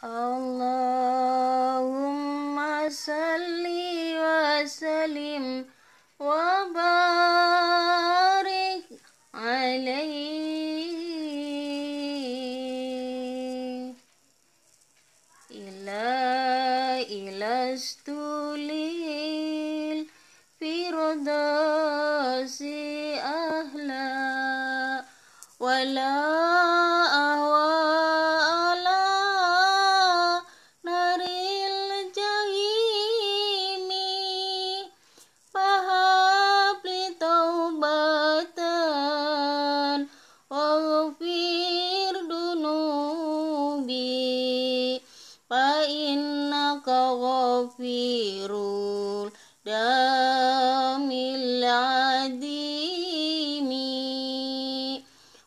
اللهم صل وسلم وبارك عليه إلا إلى استوليل في رداس أهلا ولا أهوال غفير الدم العديم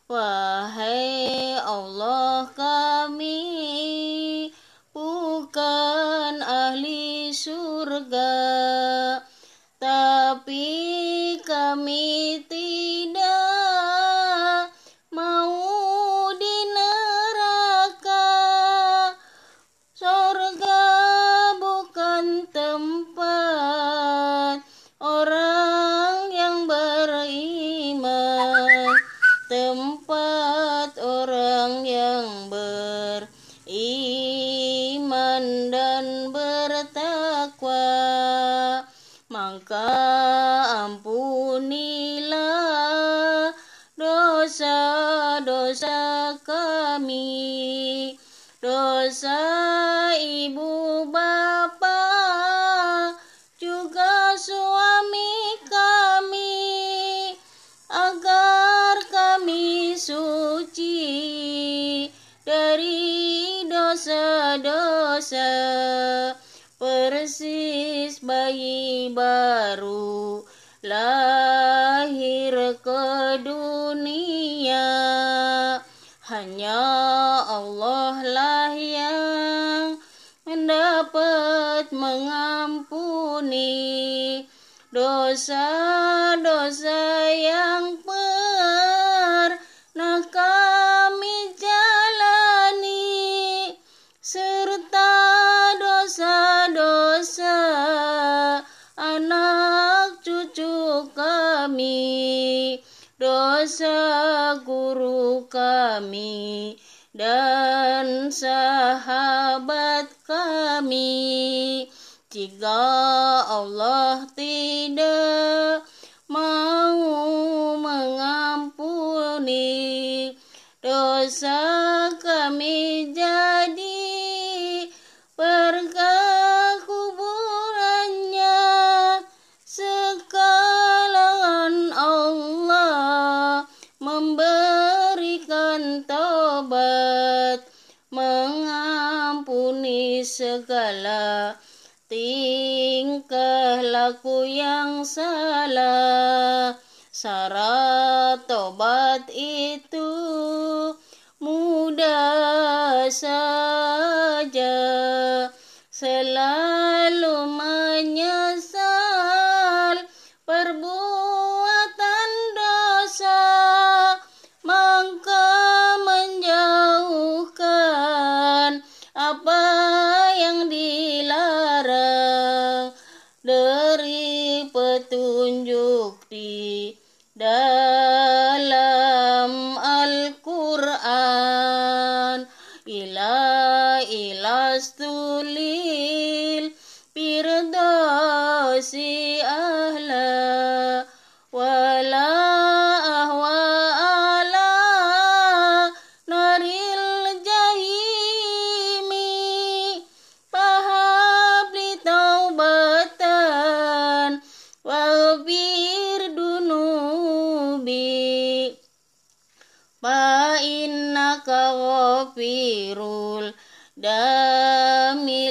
Wahai Allah kami bukan ahli surga tapi kami takwa maka ampunilah dosa-dosa kami dosa ibu bapa juga suami kami agar kami suci dari dosa-dosa persis bayi baru lahir ke dunia hanya Allah lah yang dapat mengampuni dosa-dosa yang penuh dosa guru kami dan sahabat kami jika Allah tidak mau mengampuni dosa kami jangan tingkah laku yang salah syarat tobat itu mudah saja selama yang dilarang dari petunjuk di dalam Al-Quran ila ilastulil tulil pirdosi Kau ghafirul damil